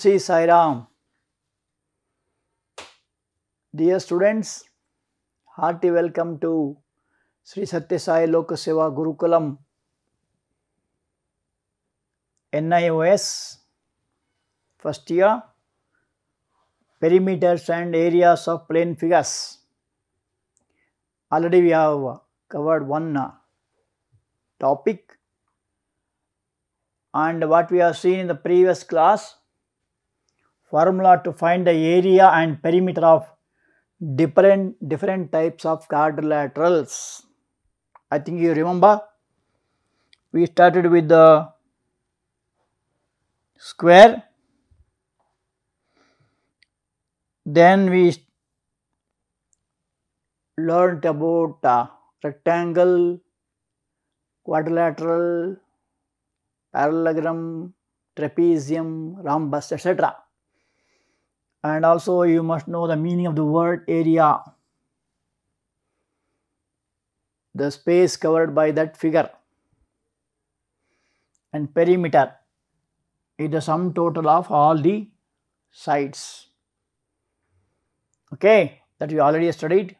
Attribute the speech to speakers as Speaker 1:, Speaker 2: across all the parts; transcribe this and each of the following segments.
Speaker 1: Sri Sai Ram. Dear students, hearty welcome to Sri Satya Sai Seva Gurukulam, NIOS, first year, perimeters and areas of plane figures. Already we have covered one uh, topic and what we have seen in the previous class formula to find the area and perimeter of different different types of quadrilaterals. I think you remember we started with the square then we learnt about uh, rectangle quadrilateral parallelogram trapezium rhombus etc and also you must know the meaning of the word area the space covered by that figure and perimeter is the sum total of all the sides okay that you already studied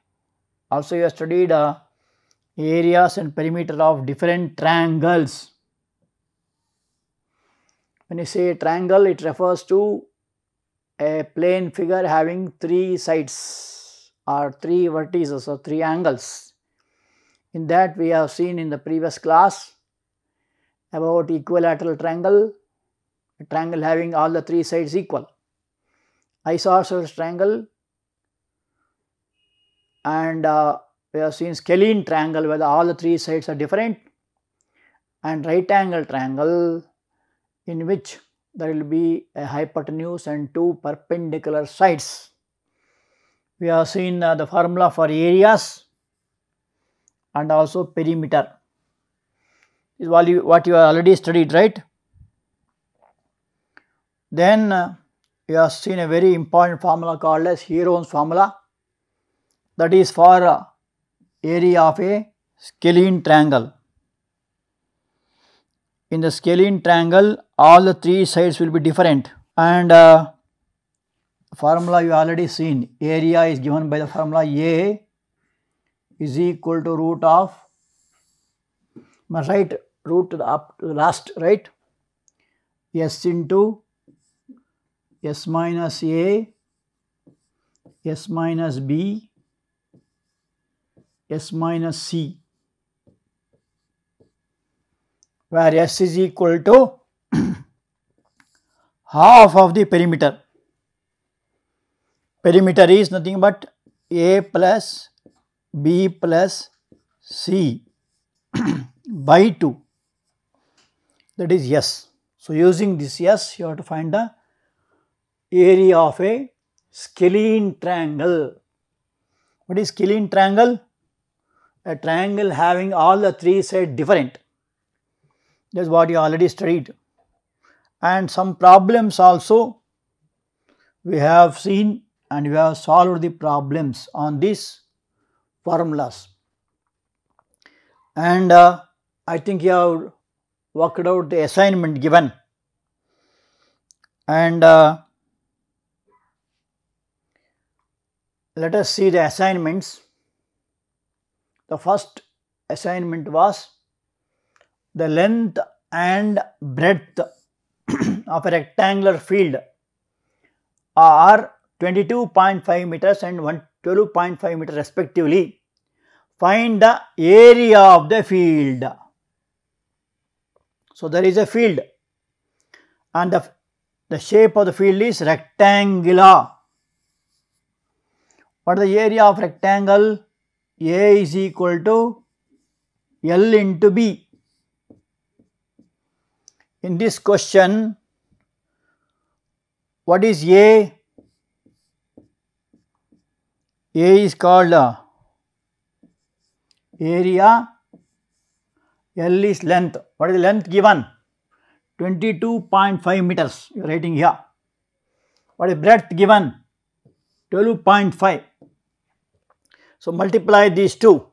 Speaker 1: also you have studied uh, areas and perimeter of different triangles when you say triangle it refers to a plane figure having three sides or three vertices or three angles. In that we have seen in the previous class about equilateral triangle, a triangle having all the three sides equal. Isosceles triangle and uh, we have seen scalene triangle where all the three sides are different and right angle triangle in which there will be a hypotenuse and two perpendicular sides. We have seen uh, the formula for areas and also perimeter is what you, what you have already studied right. Then uh, you have seen a very important formula called as Heron's formula that is for uh, area of a scalene triangle in the scalene triangle all the three sides will be different and uh, formula you already seen area is given by the formula A is equal to root of my right root to the up to the last right s into s minus A s minus B s minus C where S is equal to half of the perimeter. Perimeter is nothing but A plus B plus C by 2 that is yes. So, using this yes you have to find the area of a scalene triangle. What is scalene triangle? A triangle having all the three sides different that is what you already studied and some problems also we have seen and we have solved the problems on these formulas and uh, I think you have worked out the assignment given and uh, let us see the assignments. The first assignment was the length and breadth of a rectangular field are 22.5 meters and 12.5 meters respectively. Find the area of the field. So, there is a field and the, the shape of the field is rectangular. What is the area of rectangle? A is equal to L into B. In this question, what is A? A is called uh, area, L is length. What is the length given? 22.5 meters, you are writing here. What is breadth given? 12.5. So, multiply these two,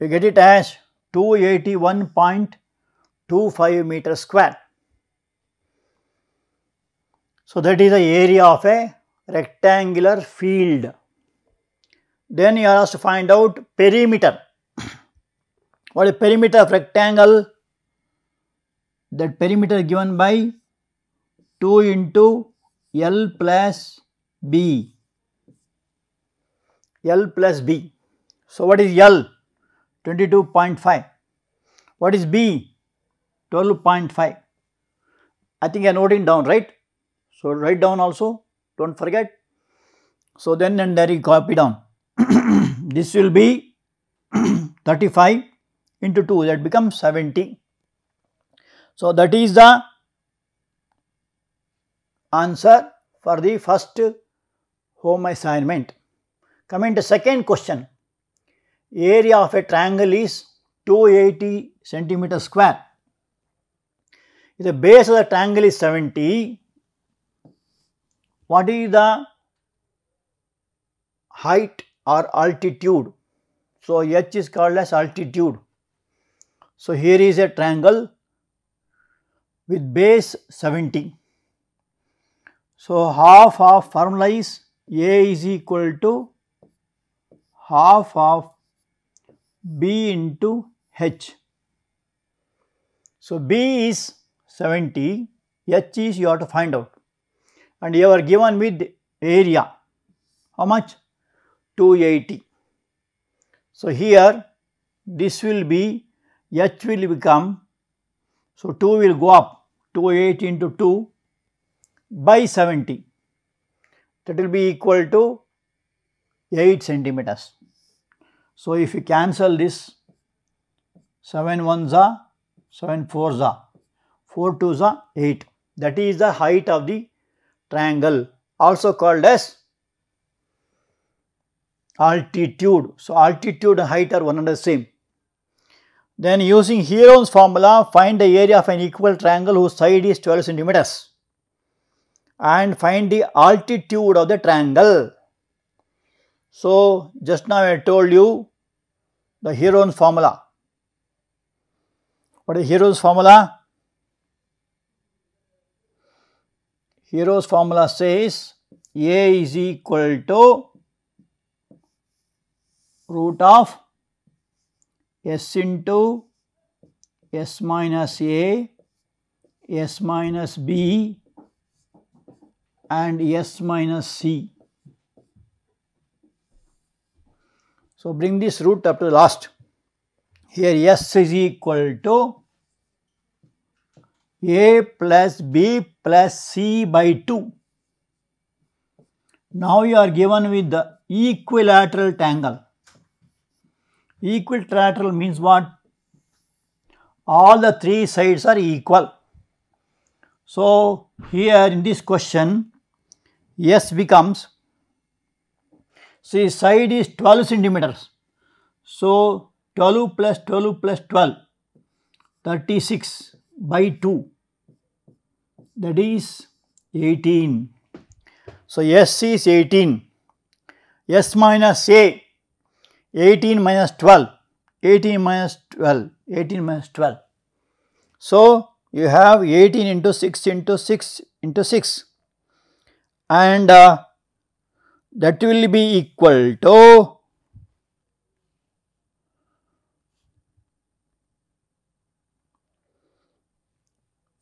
Speaker 1: you get it as 281.5 25 meter square. So that is the area of a rectangular field. Then you are asked to find out perimeter. what is perimeter of rectangle? That perimeter given by 2 into L plus B. L plus B. So what is L? 22.5. What is B? 12.5. I think I am noting down, right? So, write down also, do not forget. So, then and there you copy down. this will be 35 into 2 that becomes 70. So, that is the answer for the first home assignment. Coming to second question, area of a triangle is 280 centimeter square. If the base of the triangle is 70, what is the height or altitude? So, h is called as altitude. So, here is a triangle with base 70. So, half of formula is A is equal to half of B into H. So, B is 70 h is you have to find out and you are given with area how much 280 so here this will be h will become so 2 will go up 280 into 2 by 70 that will be equal to 8 centimeters. So, if you cancel this 7 1s are 7 4s are 4 2s the 8 that is the height of the triangle also called as altitude. So, altitude and height are one and the same. Then using Heron's formula find the area of an equal triangle whose side is 12 centimeters and find the altitude of the triangle. So, just now I told you the Heron's formula. What is Heron's formula? Hero's formula says A is equal to root of S into S minus A, S minus B and S minus C. So, bring this root up to the last. Here S is equal to a plus b plus c by 2. Now you are given with the equilateral tangle. Equilateral means what? All the three sides are equal. So here in this question, S becomes, see side is 12 centimeters. So 12 plus 12 plus 12, 36 by 2 that is 18. So, S is 18, S minus A, 18 minus 12, 18 minus 12, 18 minus 12. So, you have 18 into 6 into 6 into 6 and uh, that will be equal to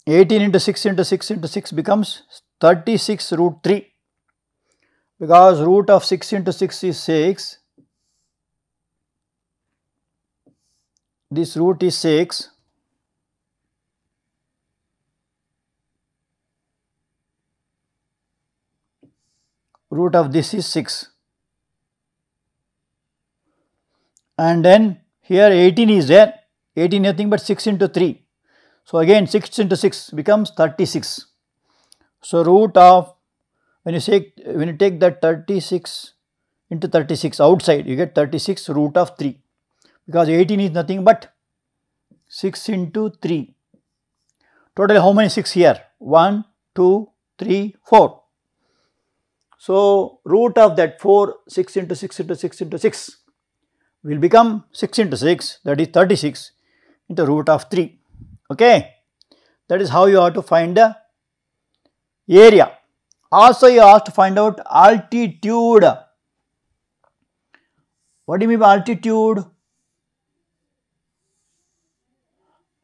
Speaker 1: 18 into 6 into 6 into 6 becomes 36 root 3 because root of 6 into 6 is 6 this root is 6 root of this is 6 and then here 18 is there 18 nothing but 6 into 3 so, again 6 into 6 becomes 36. So, root of when you say when you take that 36 into 36 outside you get 36 root of 3 because 18 is nothing but 6 into 3. Total, how many 6 here? 1, 2, 3, 4. So, root of that 4 6 into 6 into 6 into 6 will become 6 into 6 that is 36 into root of 3 okay. That is how you have to find the area. Also you have to find out altitude. What do you mean by altitude?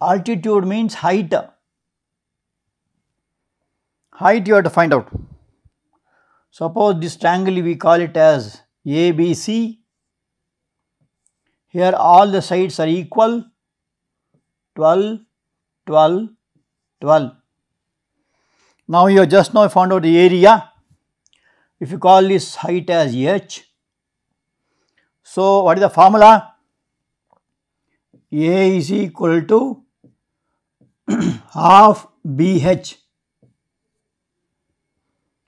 Speaker 1: Altitude means height. Height you have to find out. Suppose this triangle we call it as ABC. Here all the sides are equal 12, 12, 12. Now you have just now found out the area. If you call this height as h, so what is the formula? A is equal to half BH,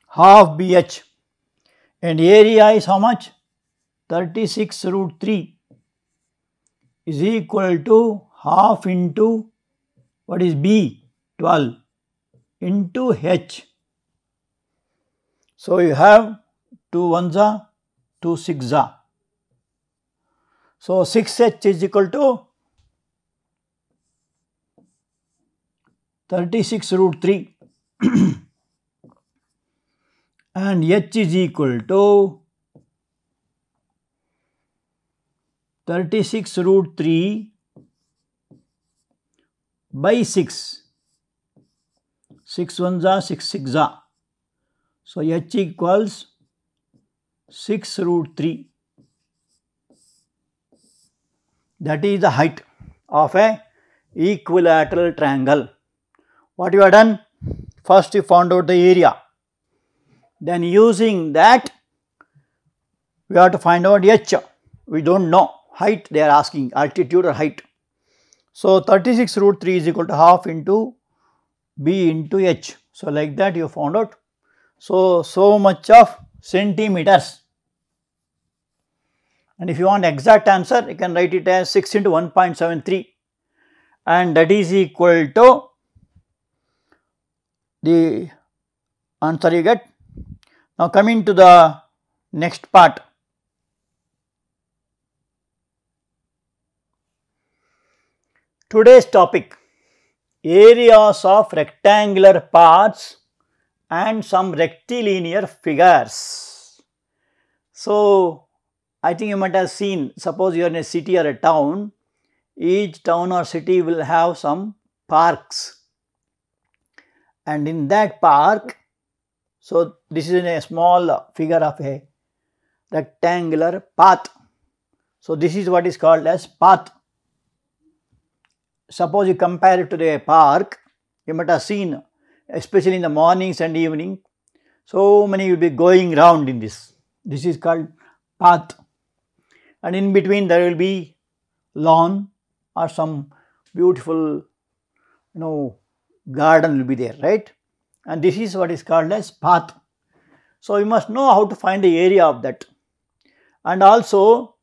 Speaker 1: half BH and area is how much? 36 root 3 is equal to half into what is B 12 into H. So, you have 2 ones are 2 six are. So, 6 H is equal to 36 root 3 and H is equal to 36 root 3 by 6. 6 ones are 6 6 are. So h equals 6 root 3. That is the height of a equilateral triangle. What you have done? First you found out the area. Then using that we have to find out h. We don't know height they are asking altitude or height. So, 36 root 3 is equal to half into B into H. So, like that you found out. So, so much of centimeters. And if you want exact answer, you can write it as 6 into 1.73 and that is equal to the answer you get. Now, coming to the next part. Today's topic areas of rectangular parts and some rectilinear figures. So, I think you might have seen suppose you are in a city or a town, each town or city will have some parks and in that park, so this is a small figure of a rectangular path. So, this is what is called as path suppose you compare it to the park, you might have seen, especially in the mornings and evening, so many will be going round in this. This is called path. And in between there will be lawn or some beautiful, you know, garden will be there, right? And this is what is called as path. So you must know how to find the area of that. And also,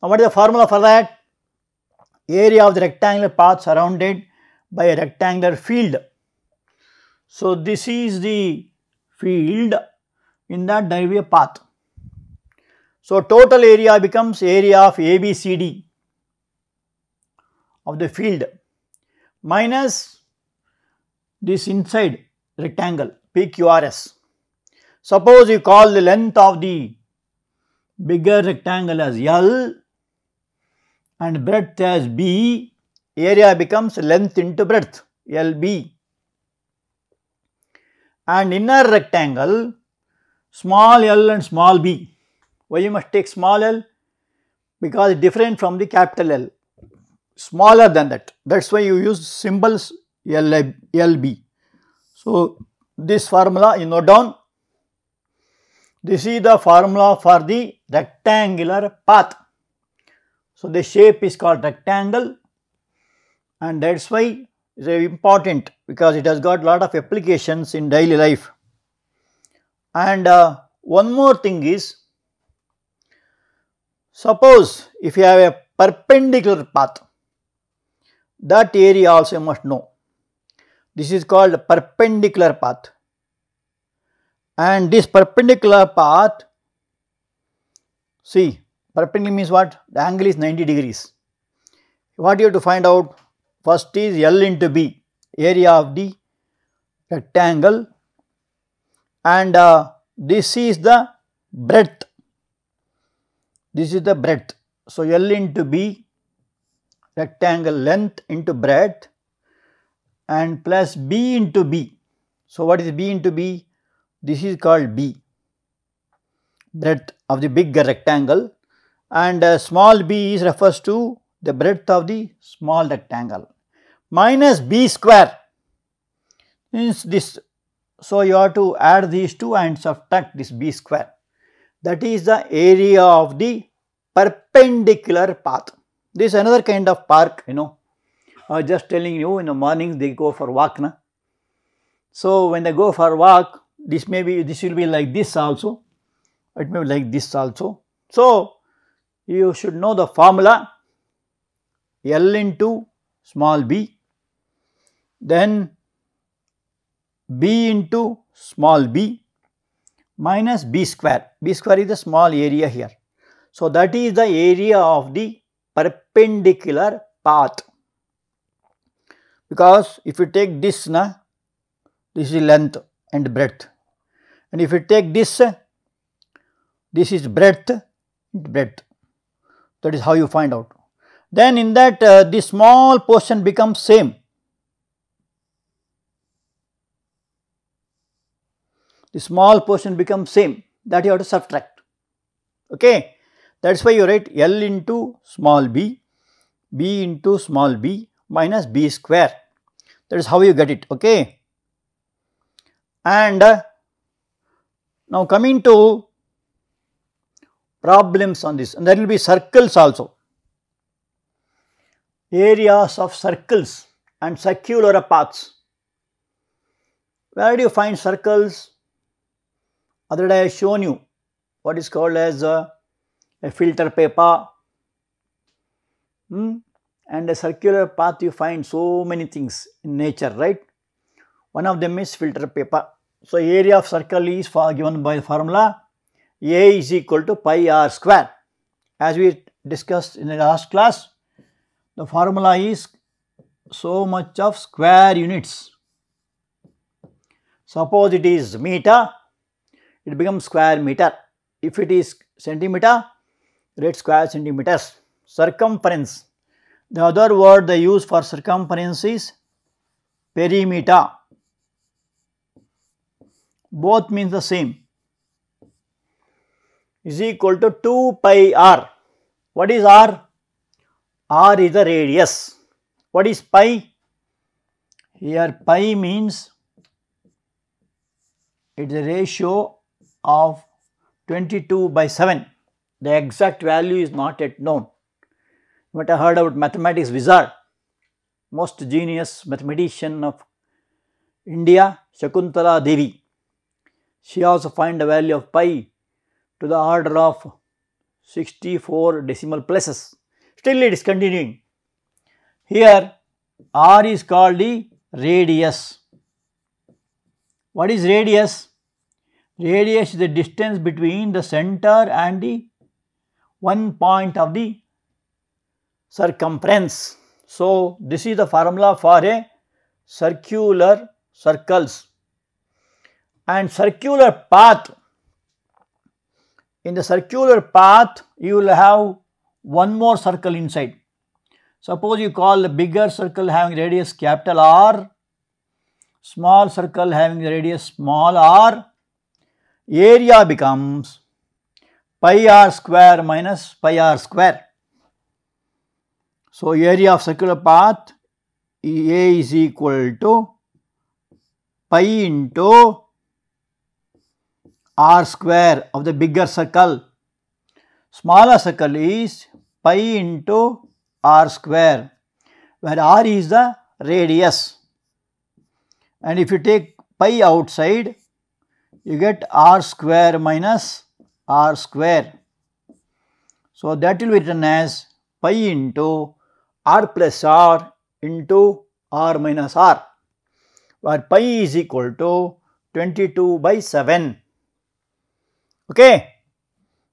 Speaker 1: what is the formula for that? area of the rectangular path surrounded by a rectangular field. So, this is the field in that there will be a path. So, total area becomes area of ABCD of the field minus this inside rectangle PQRS. Suppose you call the length of the bigger rectangle as L and breadth as B, area becomes length into breadth LB. And inner rectangle small l and small b. Why you must take small l? Because different from the capital L, smaller than that. That is why you use symbols LB. So, this formula you note down. This is the formula for the rectangular path. So, the shape is called rectangle and that is why it is important because it has got lot of applications in daily life. And uh, one more thing is suppose if you have a perpendicular path that area also must know. This is called perpendicular path and this perpendicular path see Perpendicular means what? The angle is 90 degrees. What you have to find out? First is L into B, area of the rectangle and uh, this is the breadth. This is the breadth. So, L into B rectangle length into breadth and plus B into B. So, what is B into B? This is called B breadth of the bigger rectangle and uh, small b is refers to the breadth of the small rectangle minus b square means this. So, you have to add these two and subtract this b square that is the area of the perpendicular path. This is another kind of park you know I was just telling you in the morning they go for walk. Na? So, when they go for walk this may be this will be like this also it may be like this also. So, you should know the formula L into small b, then b into small b minus b square, b square is the small area here. So, that is the area of the perpendicular path because if you take this na, this is length and breadth and if you take this, this is breadth breadth that is how you find out. Then in that uh, the small portion becomes same. The small portion becomes same that you have to subtract. Okay. That is why you write L into small b, b into small b minus b square. That is how you get it. Okay. And uh, now coming to problems on this and there will be circles also. Areas of circles and circular paths. Where do you find circles? Other day I have shown you what is called as a, a filter paper hmm? and a circular path you find so many things in nature, right? One of them is filter paper. So, area of circle is given by the formula a is equal to pi r square. As we discussed in the last class, the formula is so much of square units. Suppose it is meter, it becomes square meter. If it is centimeter, rate square centimeters. Circumference, the other word they use for circumference is perimeter. Both means the same is equal to 2 pi r. What is r? r is the radius. What is pi? Here pi means it is a ratio of 22 by 7. The exact value is not yet known. But I heard about mathematics wizard, most genius mathematician of India, Shakuntala Devi. She also find the value of pi to the order of 64 decimal places. Still it is continuing. Here R is called the radius. What is radius? Radius is the distance between the center and the one point of the circumference. So, this is the formula for a circular circles and circular path in the circular path you will have one more circle inside. Suppose you call the bigger circle having radius capital R, small circle having radius small r, area becomes pi r square minus pi r square. So, area of circular path A is equal to pi into r square of the bigger circle. Smaller circle is pi into r square where r is the radius and if you take pi outside you get r square minus r square. So, that will be written as pi into r plus r into r minus r where pi is equal to 22 by 7 Okay.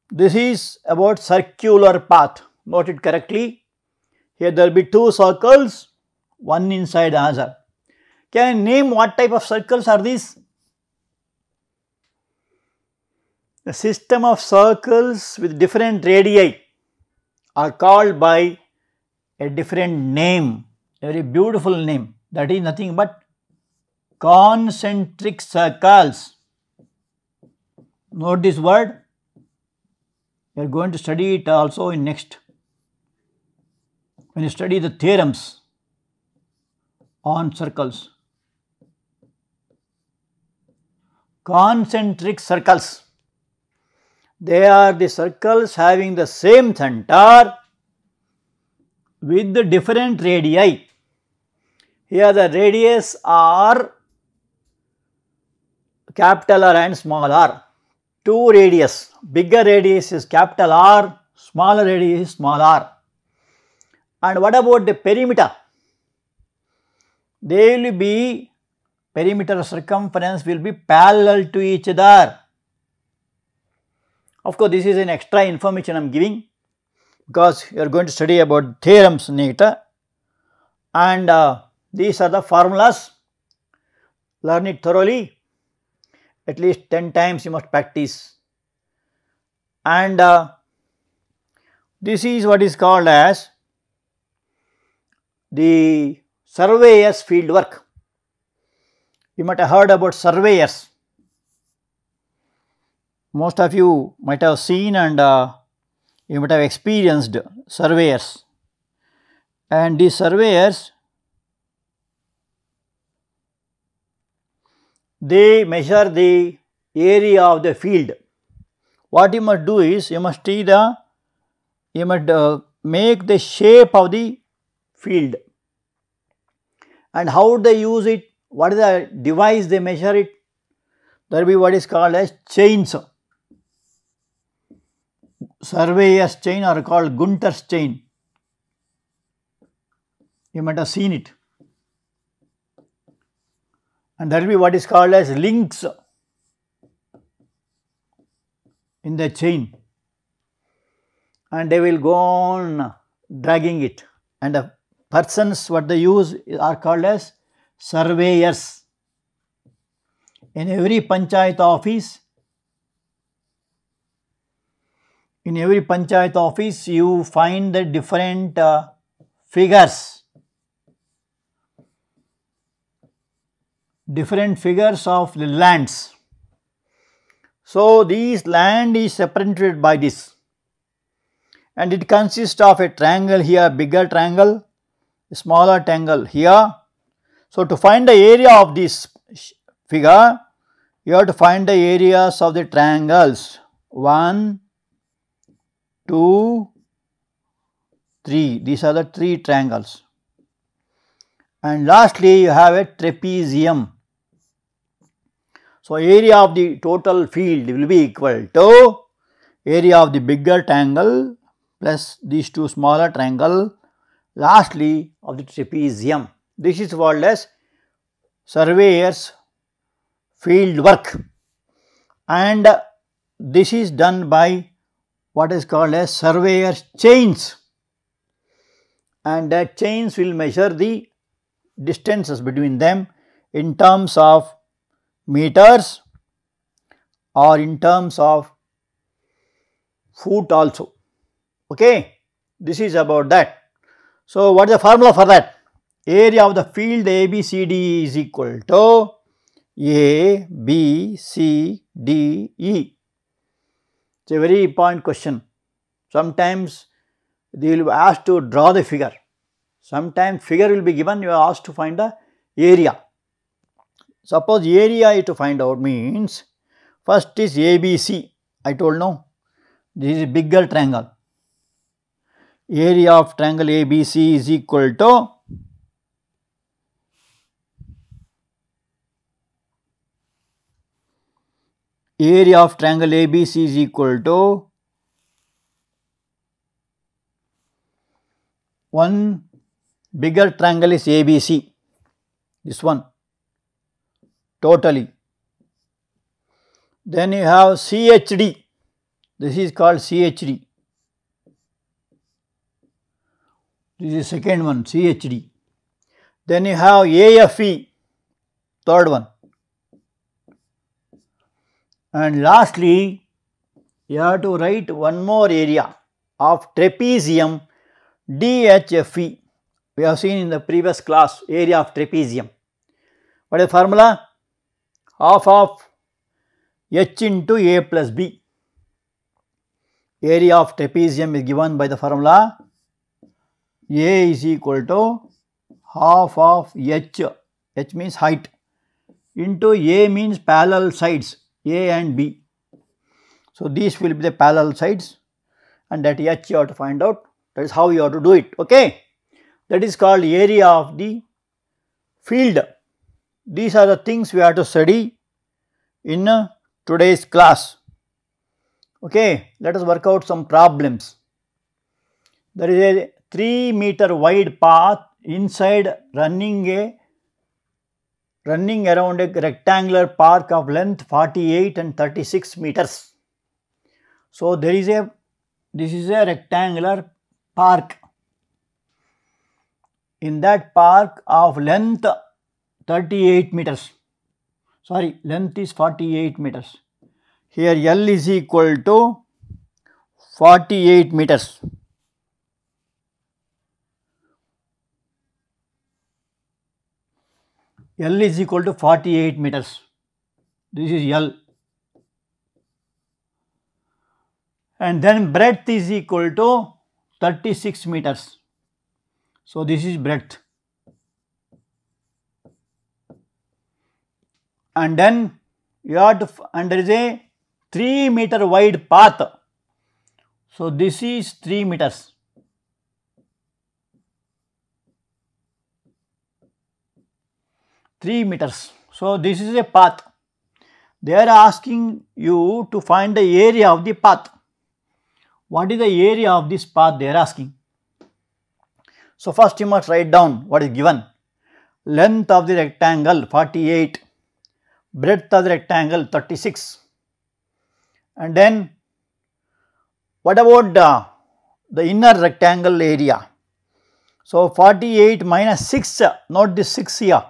Speaker 1: This is about circular path, note it correctly. Here there will be two circles, one inside another. Can you name what type of circles are these? The system of circles with different radii are called by a different name, a very beautiful name that is nothing but concentric circles. Note this word, you are going to study it also in next. When you study the theorems on circles, concentric circles, they are the circles having the same center with the different radii. Here the radius are capital R and small r two radius, bigger radius is capital R, smaller radius is small r. And what about the perimeter? They will be, perimeter circumference will be parallel to each other. Of course, this is an extra information I am giving because you are going to study about theorems later and uh, these are the formulas. Learn it thoroughly at least 10 times you must practice and uh, this is what is called as the surveyors field work. You might have heard about surveyors. Most of you might have seen and uh, you might have experienced surveyors and these surveyors they measure the area of the field. What you must do is you must see the you must uh, make the shape of the field and how they use it, what is the device they measure it. There will be what is called as chains. Surveyor's chain are called Gunter's chain. You might have seen it and that will be what is called as links in the chain and they will go on dragging it and the persons what they use are called as surveyors. In every panchayat office, in every panchayat office you find the different uh, figures different figures of the lands. So, this land is separated by this and it consists of a triangle here, bigger triangle, smaller triangle here. So, to find the area of this figure, you have to find the areas of the triangles 1, 2, 3. These are the three triangles. And lastly, you have a trapezium. So, area of the total field will be equal to area of the bigger triangle plus these two smaller triangle lastly of the trapezium. This is called as surveyor's field work and this is done by what is called as surveyor's chains and that chains will measure the distances between them in terms of meters or in terms of foot also okay this is about that so what is the formula for that area of the field ABCD is equal to A B C D E it's a very important question sometimes they will be asked to draw the figure sometimes figure will be given you are asked to find the area Suppose area is to find out means first is ABC, I told now this is bigger triangle. Area of triangle ABC is equal to area of triangle ABC is equal to 1 bigger triangle is ABC, this one totally. Then you have CHD, this is called CHD. This is second one CHD. Then you have AFE, third one. And lastly, you have to write one more area of trapezium DHFE. We have seen in the previous class area of trapezium. What is the formula? half of h into a plus b. Area of trapezium is given by the formula a is equal to half of h, h means height into a means parallel sides a and b. So, these will be the parallel sides and that h you have to find out that is how you have to do it okay. That is called area of the field these are the things we have to study in uh, today's class. Okay, let us work out some problems. There is a 3 meter wide path inside running a running around a rectangular park of length 48 and 36 meters. So, there is a this is a rectangular park. In that park of length 38 meters. Sorry, length is 48 meters. Here L is equal to 48 meters. L is equal to 48 meters. This is L. And then breadth is equal to 36 meters. So, this is breadth. and then you have to and there is a 3 meter wide path. So, this is 3 meters. Three meters. So this is a path. They are asking you to find the area of the path. What is the area of this path they are asking? So first you must write down what is given. Length of the rectangle 48 breadth of the rectangle 36 and then what about the, the inner rectangle area so 48 minus 6 not this 6 here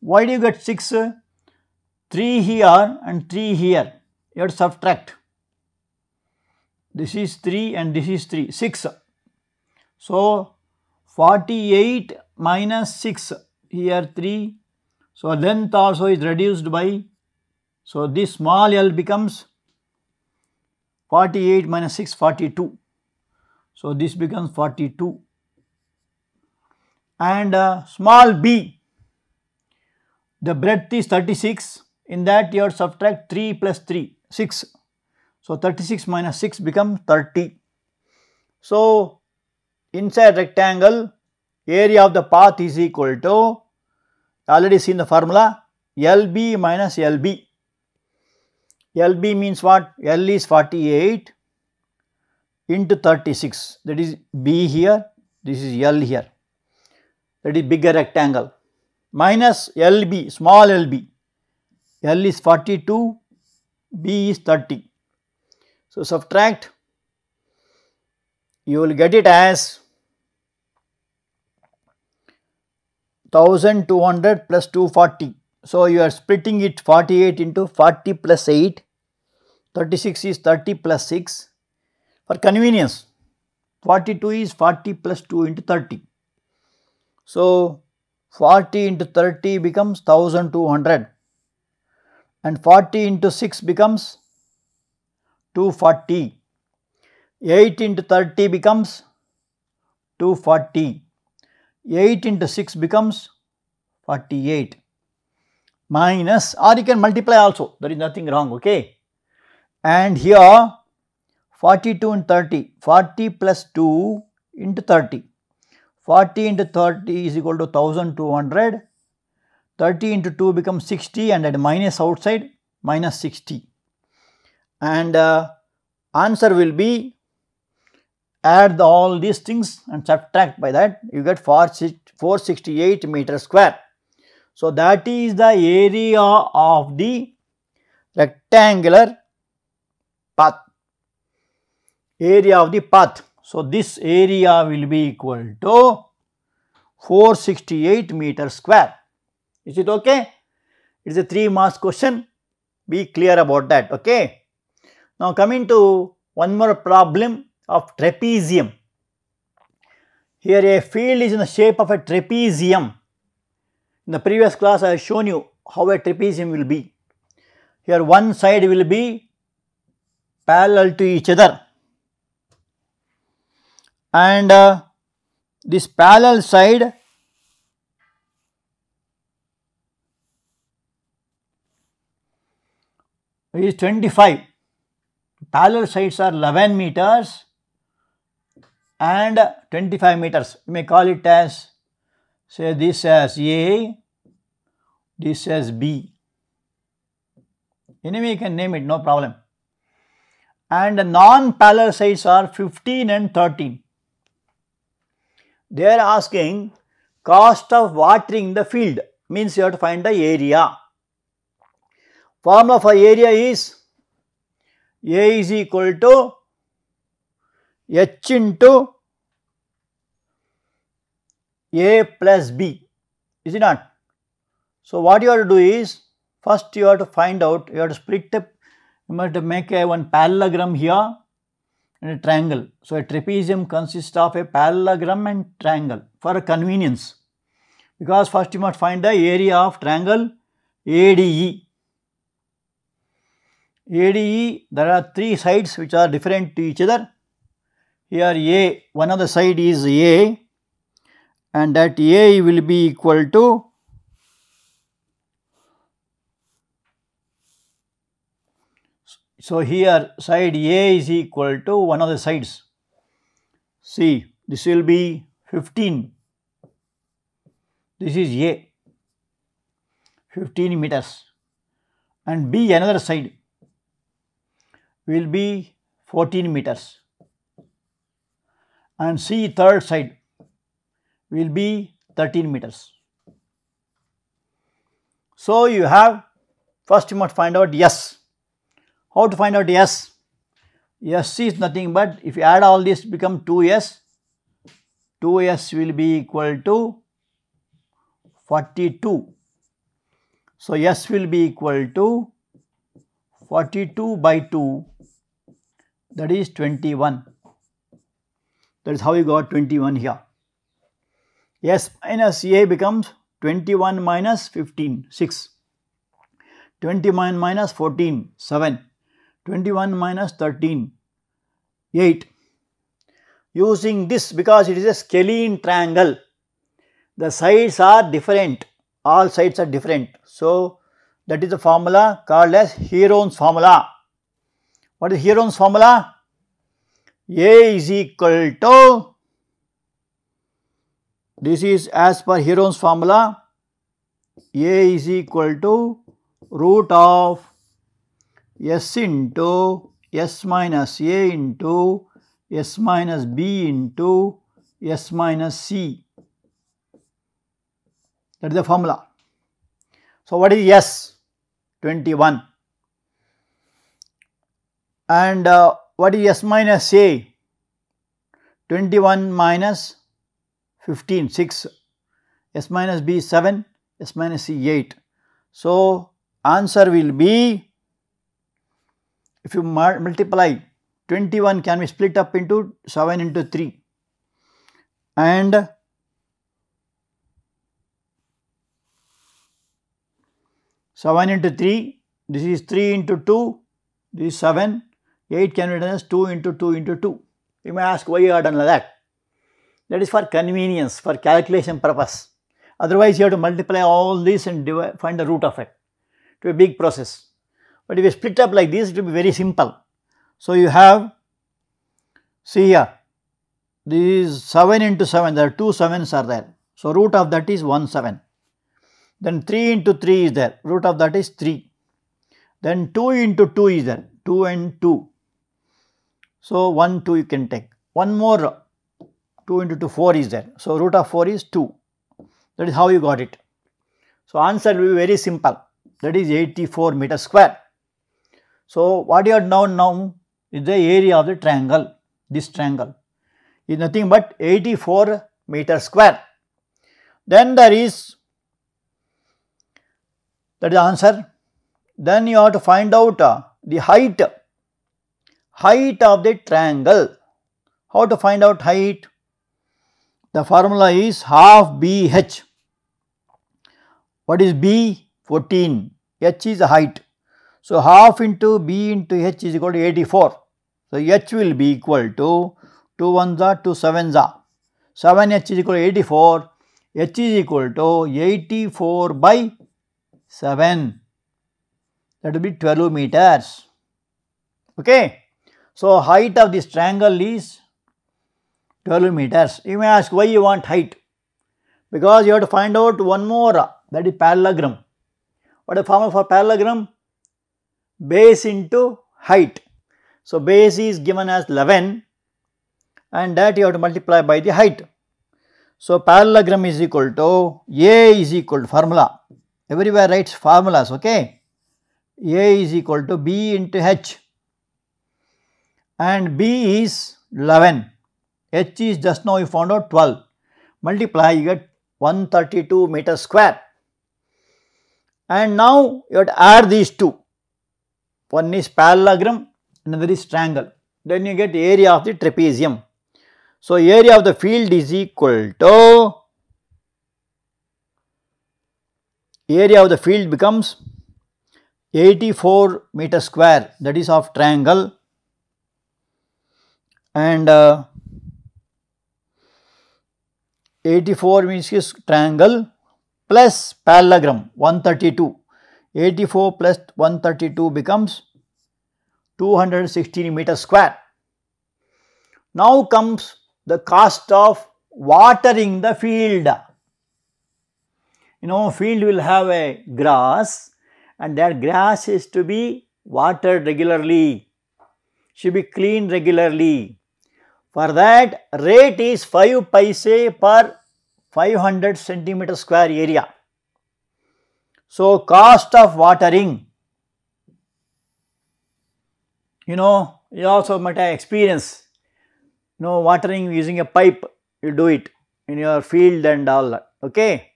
Speaker 1: why do you get 6 3 here and 3 here you have to subtract this is 3 and this is 3 6 so 48 minus 6 here 3 so, length also is reduced by, so this small l becomes 48 minus 6, 42. So, this becomes 42 and uh, small b, the breadth is 36, in that you subtract 3 plus 3, 6. So, 36 minus 6 becomes 30. So, inside rectangle area of the path is equal to already seen the formula LB minus LB. LB means what? L is 48 into 36 that is B here, this is L here that is bigger rectangle minus LB small LB. L is 42, B is 30. So, subtract you will get it as 1200 plus 240. So you are splitting it 48 into 40 plus 8. 36 is 30 plus 6. For convenience, 42 is 40 plus 2 into 30. So 40 into 30 becomes 1200 and 40 into 6 becomes 240. 8 into 30 becomes 240. 8 into 6 becomes 48 minus or you can multiply also there is nothing wrong okay and here 42 and 30 40 plus 2 into 30 40 into 30 is equal to 1200 30 into 2 becomes 60 and at minus outside minus 60 and uh, answer will be add the, all these things and subtract by that you get 468 meter square. So, that is the area of the rectangular path, area of the path. So, this area will be equal to 468 meter square. Is it okay? It is a 3 marks question. Be clear about that, okay? Now, coming to one more problem of trapezium. Here a field is in the shape of a trapezium. In the previous class I have shown you how a trapezium will be. Here one side will be parallel to each other and uh, this parallel side is 25 parallel sides are 11 meters and 25 meters. You may call it as say this as A, this as B. Anyway, you can name it, no problem. And the non-parallel sides are 15 and 13. They are asking cost of watering the field means you have to find the area. Formula for area is A is equal to H into a plus B, is it not? So, what you have to do is first you have to find out, you have to split up, you must make a one parallelogram here and a triangle. So, a trapezium consists of a parallelogram and triangle for convenience because first you must find the area of triangle ADE. ADE, there are three sides which are different to each other. Here A, one of the side is A, and that A will be equal to So, here side A is equal to one of the sides. See, this will be 15. This is A, 15 meters. And B, another side, will be 14 meters. And C, third side, will be 13 meters. So, you have first you must find out S. How to find out S? S is nothing but if you add all this become 2S, 2S will be equal to 42. So, S will be equal to 42 by 2 that is 21. That is how you got 21 here. S minus A becomes 21 minus 15, 6. 21 minus 14, 7. 21 minus 13, 8. Using this because it is a scalene triangle, the sides are different, all sides are different. So, that is the formula called as Heron's formula. What is Heron's formula? A is equal to this is as per Heron's formula A is equal to root of S into S minus A into S minus B into S minus C. That is the formula. So, what is S? 21. And uh, what is S minus A? 21 minus 15, 6, s minus b 7, s minus c 8. So, answer will be if you multiply 21 can be split up into 7 into 3 and Seven into three, this is three into two, this is seven, eight can be done as two into two into two. You may ask why you are done like that that is for convenience, for calculation purpose. Otherwise, you have to multiply all this and divide, find the root of it. to be a big process. But if you split up like this, it will be very simple. So, you have, see here, these 7 into 7, there are 2 7s are there. So, root of that is 1 7. Then 3 into 3 is there, root of that is 3. Then 2 into 2 is there, 2 and 2. So, 1 2 you can take. One more 2 into 2 4 is there. So, root of 4 is 2 that is how you got it. So, answer will be very simple that is 84 meter square. So, what you are now now is the area of the triangle this triangle is nothing but 84 meter square. Then there is that is answer. Then you have to find out uh, the height height of the triangle. How to find out height? The formula is half BH. What is B? 14. H is height. So, half into B into H is equal to 84. So, H will be equal to 2 ones are 2 sevens are. 7H is equal to 84. H is equal to 84 by 7. That will be 12 meters. Okay. So, height of this triangle is 12 meters. You may ask why you want height? Because you have to find out one more that is parallelogram. What is the formula for parallelogram? Base into height. So base is given as 11 and that you have to multiply by the height. So parallelogram is equal to A is equal to formula. Everywhere writes formulas, okay? A is equal to B into H and B is 11 h is just now you found out 12. Multiply you get 132 meter square. And now you have to add these two. One is parallelogram, another is triangle. Then you get area of the trapezium. So, area of the field is equal to area of the field becomes 84 meter square that is of triangle and uh, 84 means is triangle plus parallelogram 132. 84 plus 132 becomes 216 meter square. Now comes the cost of watering the field. You know field will have a grass and that grass is to be watered regularly, should be cleaned regularly. For that rate is 5 paise per 500 centimeter square area. So, cost of watering, you know, you also might have experience, you know, watering using a pipe, you do it in your field and all that, okay.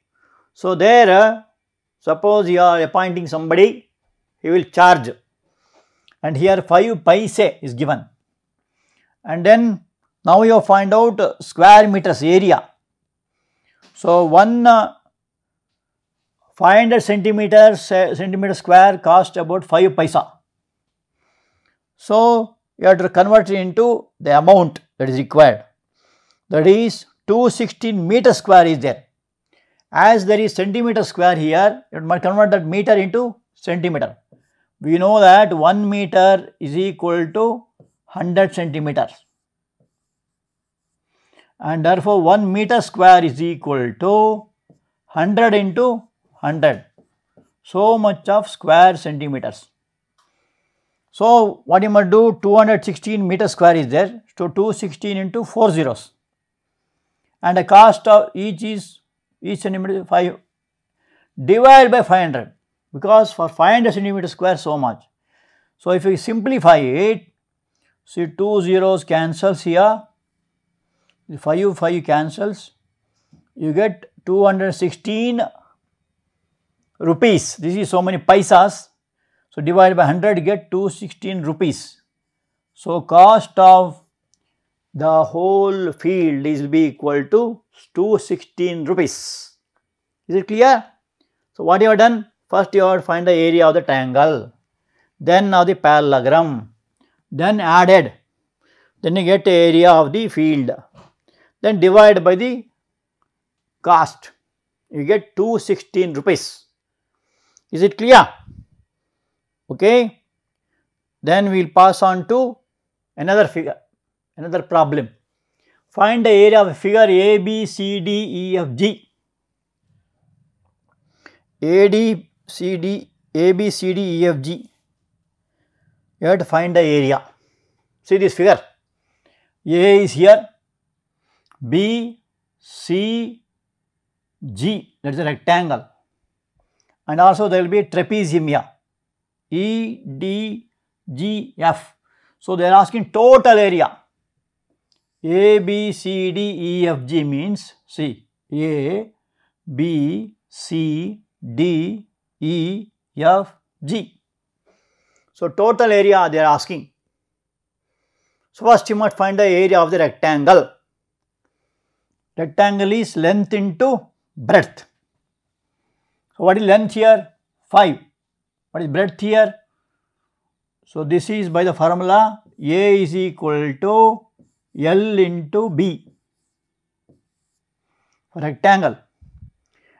Speaker 1: So, there, uh, suppose you are appointing somebody, he will charge and here 5 paise is given and then now you find out square meters area. So, one uh, 500 centimeters uh, centimeter square cost about 5 paisa. So, you have to convert it into the amount that is required. That is 216 meter square is there. As there is centimeter square here, you must convert that meter into centimeter. We know that 1 meter is equal to 100 centimeters and therefore 1 meter square is equal to 100 into 100. So much of square centimeters. So what you must do 216 meter square is there. So 216 into 4 zeros and the cost of each is each centimeter 5 divided by 500 because for 500 centimeter square so much. So if we simplify it see 2 zeros cancels here 5 5 cancels you get 216 rupees this is so many paisas so divided by 100 get 216 rupees so cost of the whole field is be equal to 216 rupees is it clear so what you have done first you have find the area of the triangle then now the parallelogram then added then you get the area of the field then divide by the cost you get 216 rupees is it clear okay then we will pass on to another figure another problem find the area of figure a b c d e f g a d c d a b c d e f g you have to find the area see this figure a is here B, C, G that is a rectangle and also there will be trapezium here E, D, G, F. So, they are asking total area A, B, C, D, E, F, G means C A, B, C, D, E, F, G. So, total area they are asking. So, first you must find the area of the rectangle rectangle is length into breadth. So, what is length here? 5. What is breadth here? So, this is by the formula A is equal to L into B for rectangle.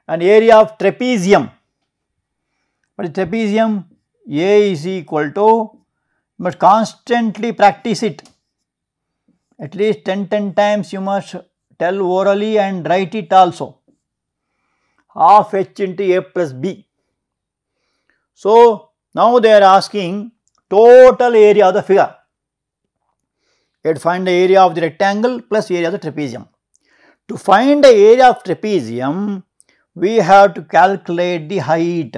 Speaker 1: An area of trapezium. What is trapezium? A is equal to, must constantly practice it. At least 10, 10 times you must tell orally and write it also half h into a plus b. So, now they are asking total area of the figure. You to find the area of the rectangle plus area of the trapezium. To find the area of trapezium, we have to calculate the height.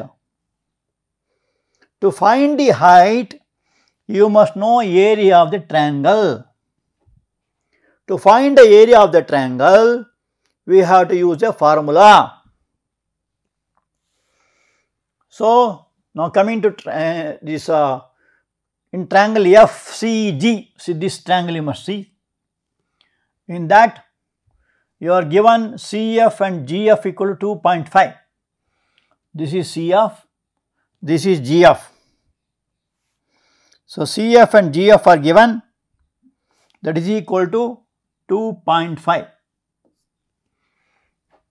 Speaker 1: To find the height, you must know area of the triangle. To find the area of the triangle, we have to use a formula. So, now coming to uh, this uh, in triangle FCG, see this triangle you must see. In that you are given CF and GF equal to 2.5. This is CF, this is GF. So, CF and GF are given that is equal to 2.5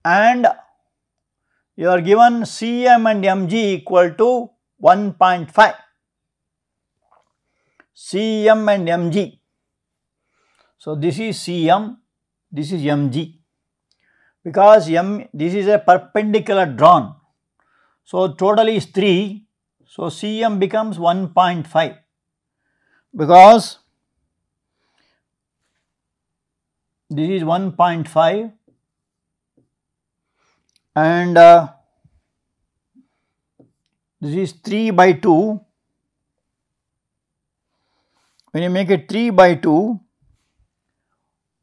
Speaker 1: and you are given Cm and Mg equal to 1.5. Cm and Mg. So, this is Cm, this is Mg because M this is a perpendicular drawn. So, total is 3. So, Cm becomes 1.5 because this is 1.5 and uh, this is 3 by 2 when you make it 3 by 2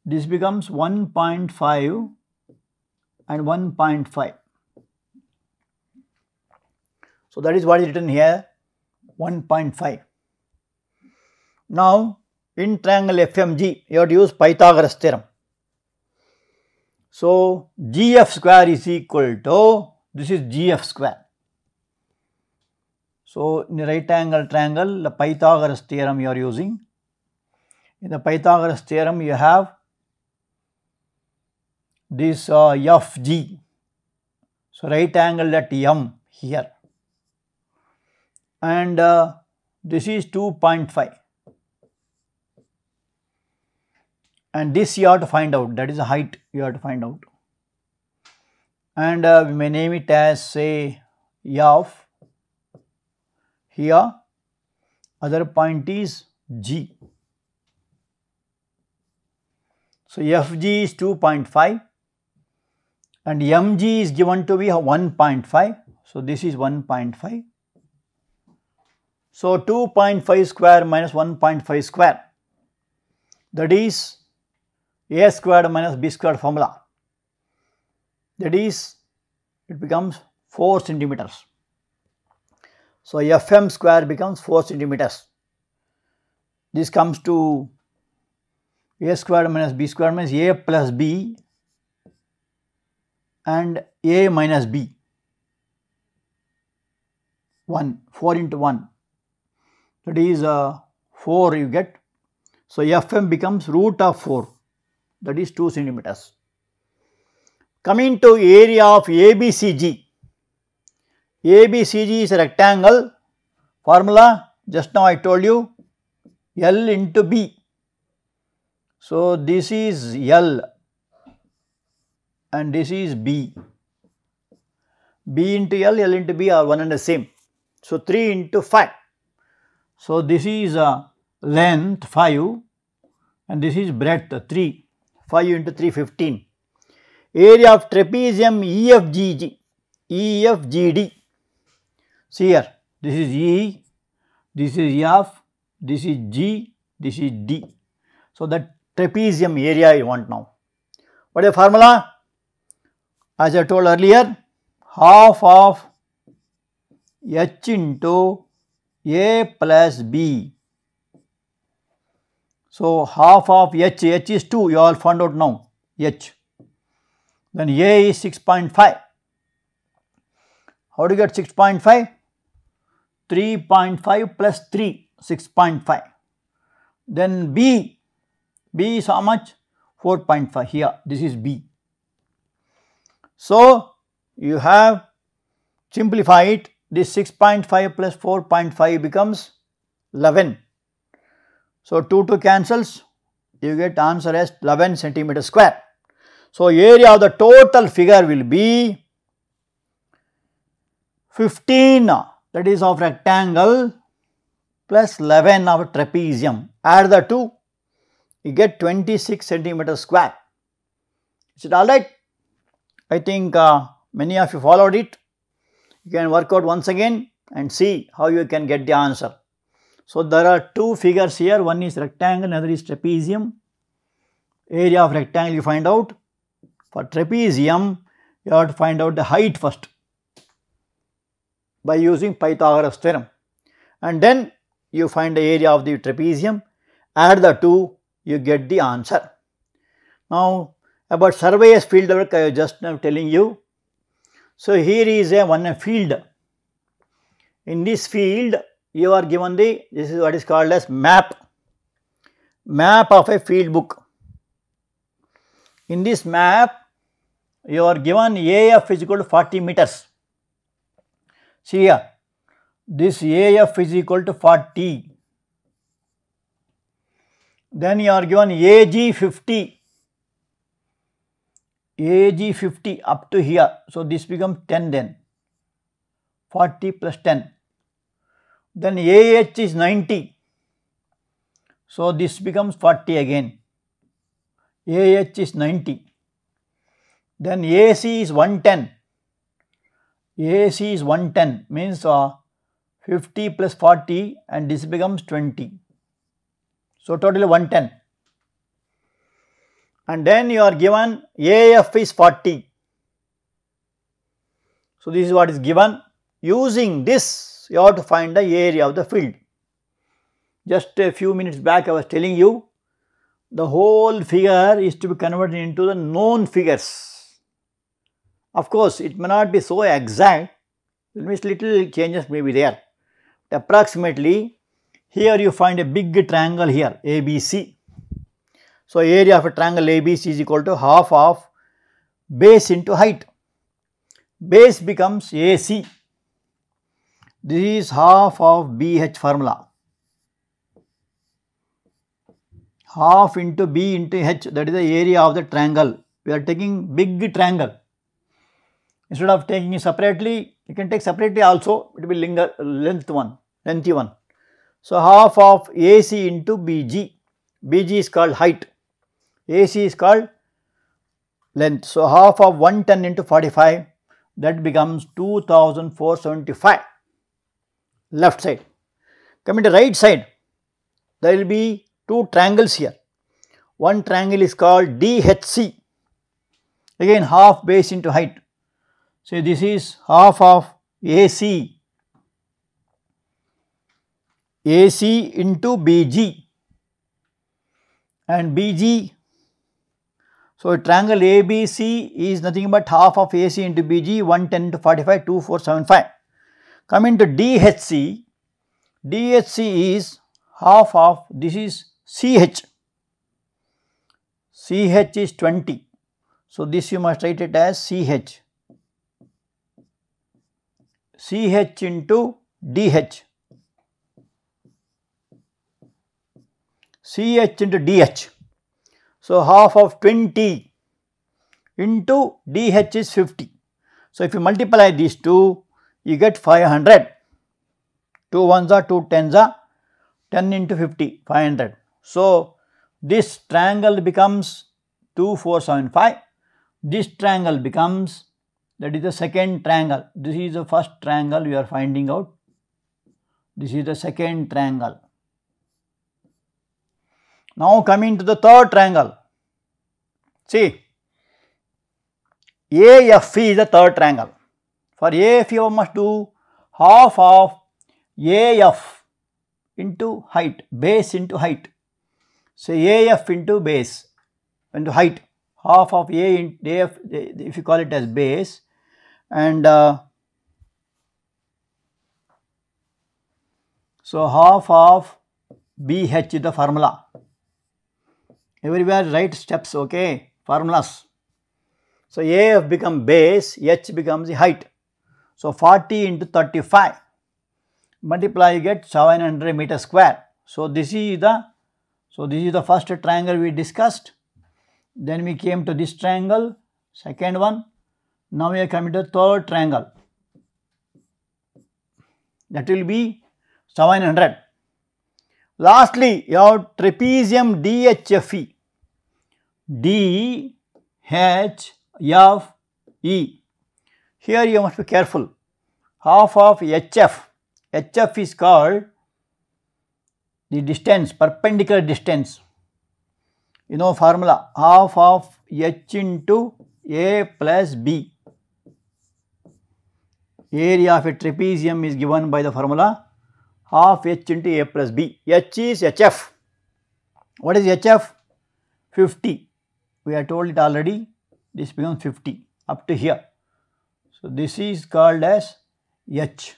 Speaker 1: this becomes 1.5 and 1.5 so that is what is written here 1.5 now in triangle FMG you have to use Pythagoras theorem so, gf square is equal to this is gf square. So, in a right angle triangle the Pythagoras theorem you are using. In the Pythagoras theorem you have this uh, fg. So, right angle at m here and uh, this is 2.5 and this you have to find out that is the height you have to find out and uh, we may name it as say y of here other point is g. So, fg is 2.5 and mg is given to be 1.5. So, this is 1.5. So, 2.5 square minus 1.5 square that is a squared minus b squared formula. That is, it becomes 4 centimeters. So, Fm square becomes 4 centimeters. This comes to a squared minus b squared minus a plus b and a minus b 1 4 into 1 that is uh, 4 you get. So, Fm becomes root of 4 that is 2 centimeters. Coming to area of ABCG, ABCG is a rectangle formula just now I told you L into B. So, this is L and this is B. B into L, L into B are one and the same. So, 3 into 5. So, this is a uh, length 5 and this is breadth 3. 5 into 3 15. Area of trapezium EFGG, EFGD. See here, this is E, this is F, this is G, this is D. So, that trapezium area I want now. What is the formula? As I told earlier, half of H into A plus B so, half of H, H is 2, you all found out now, H. Then A is 6.5. How do you get 6.5? 3.5 plus 3, 6.5. Then B, B is how much? 4.5 here, this is B. So, you have simplified this 6.5 plus 4.5 becomes 11. So, 2 2 cancels you get answer as 11 centimeter square. So, area of the total figure will be 15 that is of rectangle plus 11 of trapezium add the 2 you get 26 centimeter square. Is it alright? I think uh, many of you followed it. You can work out once again and see how you can get the answer. So, there are two figures here, one is rectangle, another is trapezium. Area of rectangle you find out. For trapezium, you have to find out the height first by using Pythagoras theorem. And then you find the area of the trapezium, add the two, you get the answer. Now, about surveyor's field work, I was just now telling you. So, here is a one field. In this field, you are given the, this is what is called as map, map of a field book. In this map, you are given AF is equal to 40 meters. See here, this AF is equal to 40. Then you are given AG 50, AG 50 up to here. So, this becomes 10 then, 40 plus 10 then AH is 90. So, this becomes 40 again, AH is 90. Then AC is 110, AC is 110 means uh, 50 plus 40 and this becomes 20. So, totally 110 and then you are given AF is 40. So, this is what is given using this you have to find the area of the field. Just a few minutes back I was telling you the whole figure is to be converted into the known figures. Of course, it may not be so exact, it means little changes may be there. Approximately, here you find a big triangle here, ABC. So, area of a triangle ABC is equal to half of base into height. Base becomes AC this is half of BH formula. Half into B into H that is the area of the triangle. We are taking big triangle. Instead of taking it separately, you can take separately also, it will be linger, length one, lengthy one. So, half of AC into BG. BG is called height. AC is called length. So, half of 110 into 45 that becomes 2475 left side. Coming to right side, there will be two triangles here. One triangle is called DHC, again half base into height. So, this is half of AC, AC into BG and BG. So, triangle ABC is nothing but half of AC into BG 110 to 45 2475. Coming to DHC, DHC is half of this is CH, CH is 20. So, this you must write it as CH, CH into DH, CH into DH. So, half of 20 into DH is 50. So, if you multiply these two, you get 500. 2 ones are 2 tens are 10 into 50, 500. So, this triangle becomes 2475. This triangle becomes that is the second triangle. This is the first triangle we are finding out. This is the second triangle. Now coming to the third triangle. See, AFE is the third triangle. For AF you must do half of AF into height, base into height. So AF into base, into height, half of A AF if you call it as base and uh, so half of BH is the formula. Everywhere write steps, okay, formulas. So AF become base, H becomes the height. So, 40 into 35 multiply you get 700 meter square. So, this is the so this is the first triangle we discussed. Then we came to this triangle, second one. Now we are coming to third triangle. That will be 700. Lastly, you have trapezium DHFE. D H F E. Here you must be careful. Half of HF, HF is called the distance, perpendicular distance. You know formula, half of H into A plus B. Area of a trapezium is given by the formula half H into A plus B. H is HF. What is HF? 50. We have told it already. This becomes 50 up to here. So, this is called as H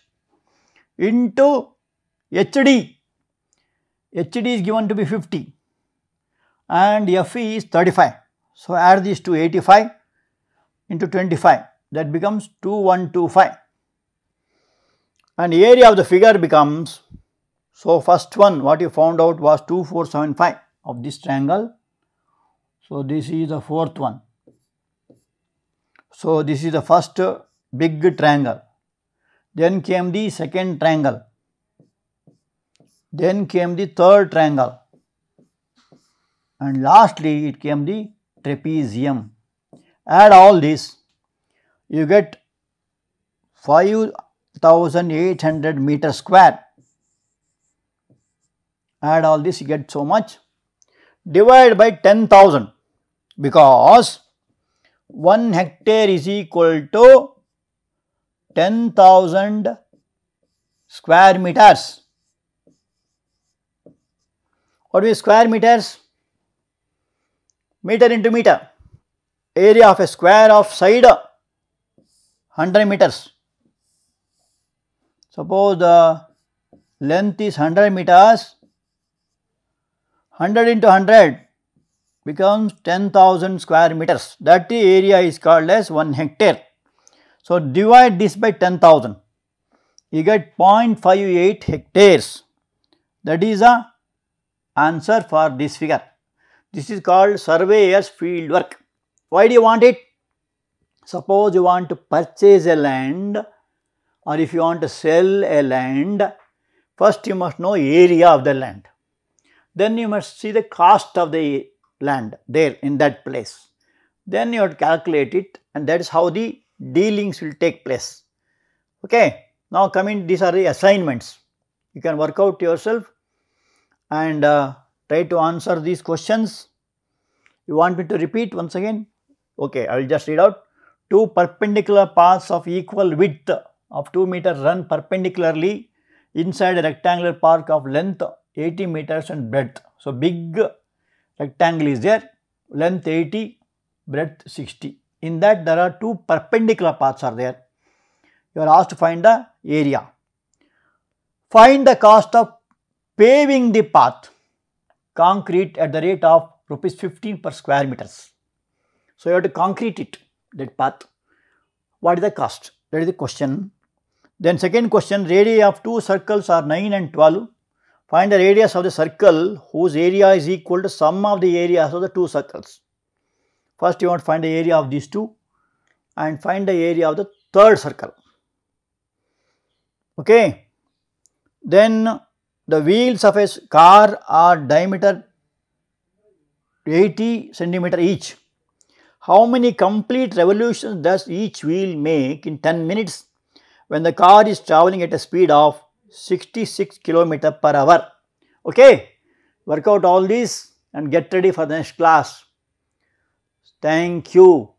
Speaker 1: into HD. HD is given to be 50 and Fe is 35. So, add these to 85 into 25 that becomes 2125 and area of the figure becomes so first one what you found out was 2475 of this triangle. So, this is the fourth one. So, this is the first big triangle. Then came the second triangle. Then came the third triangle. And lastly, it came the trapezium. Add all this, you get 5800 meter square. Add all this, you get so much. Divide by 10,000 because 1 hectare is equal to 10,000 square meters. What we square meters? Meter into meter. Area of a square of side 100 meters. Suppose the length is 100 meters, 100 into 100 becomes 10,000 square meters. That area is called as 1 hectare. So, divide this by 10,000, you get 0.58 hectares. That is the answer for this figure. This is called surveyor's field work. Why do you want it? Suppose you want to purchase a land or if you want to sell a land, first you must know area of the land. Then you must see the cost of the land there in that place. Then you have to calculate it and that is how the dealings will take place. Okay. Now coming these are the assignments. You can work out yourself and uh, try to answer these questions. You want me to repeat once again? Okay, I will just read out. Two perpendicular paths of equal width of 2 meters run perpendicularly inside a rectangular park of length 80 meters and breadth. So, big rectangle is there, length 80, breadth 60. In that there are two perpendicular paths are there. You are asked to find the area. Find the cost of paving the path concrete at the rate of rupees 15 per square meters. So you have to concrete it that path. What is the cost? That is the question. Then second question Radius of two circles are 9 and 12. Find the radius of the circle whose area is equal to sum of the areas of the two circles. First you want to find the area of these two and find the area of the third circle. Okay. Then the wheels of a car are diameter 80 centimeter each. How many complete revolutions does each wheel make in 10 minutes when the car is traveling at a speed of 66 kilometer per hour? Okay, work out all these and get ready for the next class. Thank you.